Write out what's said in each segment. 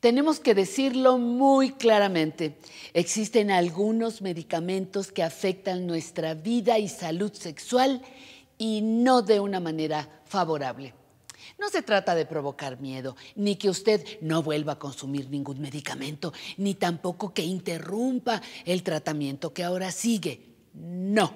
Tenemos que decirlo muy claramente. Existen algunos medicamentos que afectan nuestra vida y salud sexual y no de una manera favorable. No se trata de provocar miedo, ni que usted no vuelva a consumir ningún medicamento, ni tampoco que interrumpa el tratamiento que ahora sigue. No.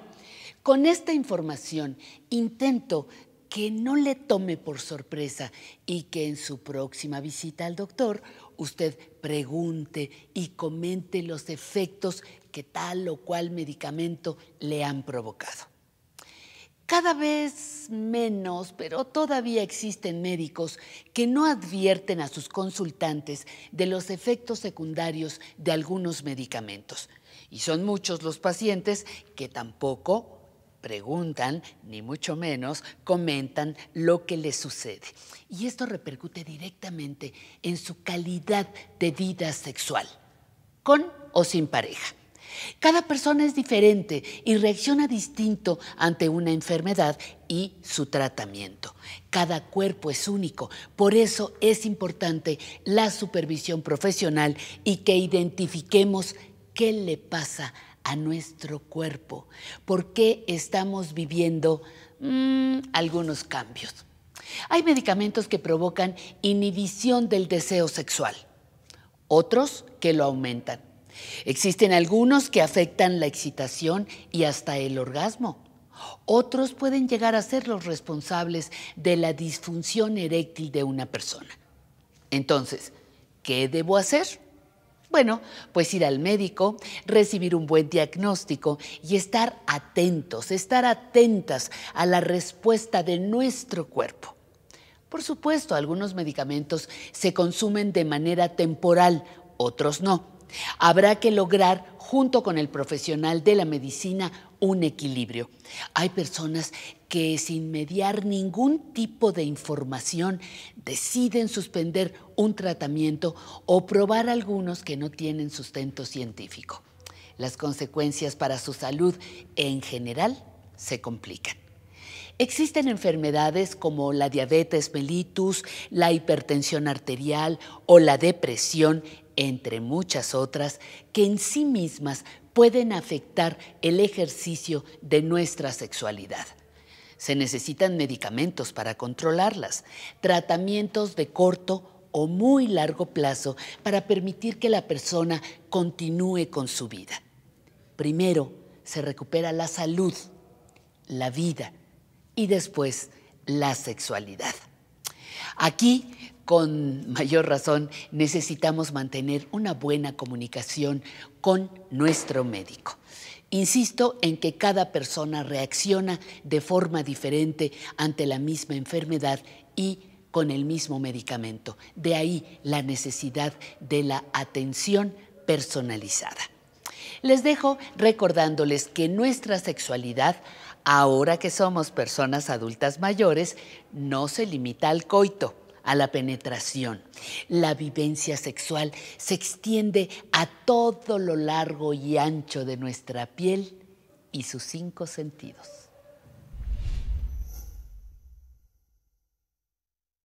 Con esta información intento que no le tome por sorpresa y que en su próxima visita al doctor usted pregunte y comente los efectos que tal o cual medicamento le han provocado. Cada vez menos, pero todavía existen médicos que no advierten a sus consultantes de los efectos secundarios de algunos medicamentos. Y son muchos los pacientes que tampoco preguntan, ni mucho menos, comentan lo que les sucede. Y esto repercute directamente en su calidad de vida sexual, con o sin pareja. Cada persona es diferente y reacciona distinto ante una enfermedad y su tratamiento. Cada cuerpo es único, por eso es importante la supervisión profesional y que identifiquemos qué le pasa a nuestro cuerpo, porque estamos viviendo mm, algunos cambios. Hay medicamentos que provocan inhibición del deseo sexual, otros que lo aumentan. Existen algunos que afectan la excitación y hasta el orgasmo. Otros pueden llegar a ser los responsables de la disfunción eréctil de una persona. Entonces, ¿qué debo hacer? Bueno, pues ir al médico, recibir un buen diagnóstico y estar atentos, estar atentas a la respuesta de nuestro cuerpo. Por supuesto, algunos medicamentos se consumen de manera temporal, otros no. Habrá que lograr, junto con el profesional de la medicina, un equilibrio. Hay personas que sin mediar ningún tipo de información deciden suspender un tratamiento o probar algunos que no tienen sustento científico. Las consecuencias para su salud en general se complican. Existen enfermedades como la diabetes mellitus, la hipertensión arterial o la depresión entre muchas otras, que en sí mismas pueden afectar el ejercicio de nuestra sexualidad. Se necesitan medicamentos para controlarlas, tratamientos de corto o muy largo plazo para permitir que la persona continúe con su vida. Primero se recupera la salud, la vida y después la sexualidad. Aquí con mayor razón necesitamos mantener una buena comunicación con nuestro médico. Insisto en que cada persona reacciona de forma diferente ante la misma enfermedad y con el mismo medicamento. De ahí la necesidad de la atención personalizada. Les dejo recordándoles que nuestra sexualidad, ahora que somos personas adultas mayores, no se limita al coito a la penetración. La vivencia sexual se extiende a todo lo largo y ancho de nuestra piel y sus cinco sentidos.